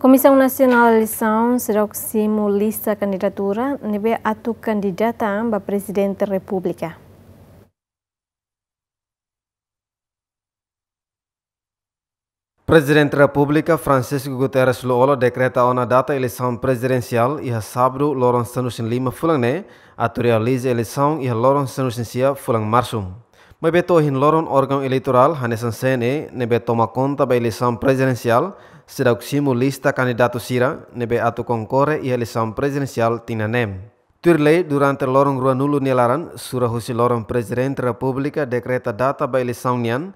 Comissão Nacional de Eleição será o que simulista a candidatura nebe atu candidata amba Presidente da República. Presidente da República Francisco Guterres Luolo decreta ona data eleição presidencial e a sábado loron sanusin lima fulangné atu realiza eleição e a loron sanusin sia fulang marsum. Mas betohin loron órgão eleitoral hanesan sene nebe toma conta ba eleição presidencial Sedaukshimo lista candidato sira nebe ato concorre e eleição presidencial tina nem. Turle durante lorong rua nulu nilaran sura lorong presiden Republika dekreta data ba eleição nian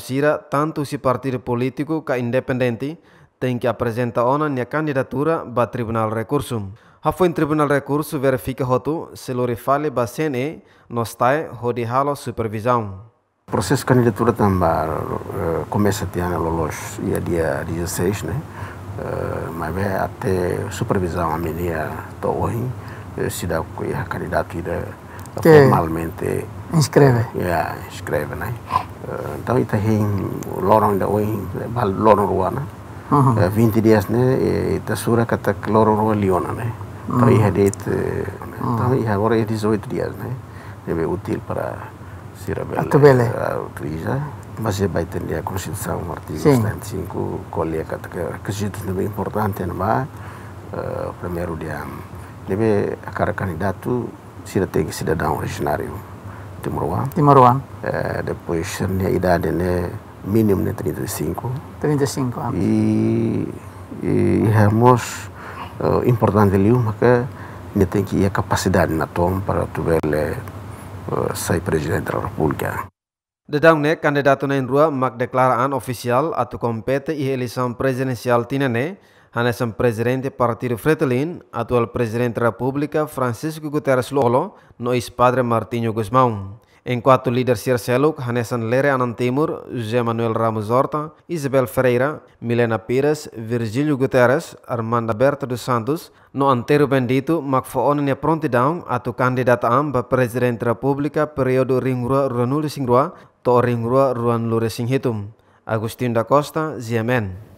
sira tantu si partir politiku ka independenti, tem que apresenta ona nia candidatura ba tribunal recurso. Hafuen tribunal recurso verifica hotu se lori fale ba CNE nostai hodi halo supervisão. processo candidatura também uh, eh, começa até ano lolos dia dia 16 né uh, mas até até supervisão a menina to hoje eh, se dá com a é candidatura ida formalmente inscreve yeah, inscreve né uh, então ita hein lorong da hoje bal lorong rua né uh -huh. 20 dias né ita sura kata lorong rua liona né então uhum. ia date né? então uhum. agora é 18 dias né é útil para Cirabella, a utiliza, mas é vai ter a Constituição, o artigo 75, colega que é quesito também importante, não é? Uh, eh, primeiro dia, leve a cada candidato, eh, se tem cidadão originário, Timorua. Timorua. Uh, depois, a idade, é mínimo de 35. 35 anos. Ah. E, e temos uh, importante ali, mas que tem que ir a capacidade na tom para tu ver sai presidente da República. De daune candidato na inrua mak declaran oficial atu compete i eleição presidencial tinane hanesan presidente partido Fretelin atual presidente da República Francisco Guterres Lolo no is padre Martinho Guzmão. Enquanto líder Circeluk, Hanesan Lere Anan Timur, José Manuel Ramos Horta, Isabel Ferreira, Milena Pires, Virgílio Guterres, Armando Berta dos Santos, no antero bendito magfoon ne prontidão ato candidata amba presidente da república período ringrua ruanulu singrua to ringrua ruanlure singhitum. Agustin da Costa, Ziemen.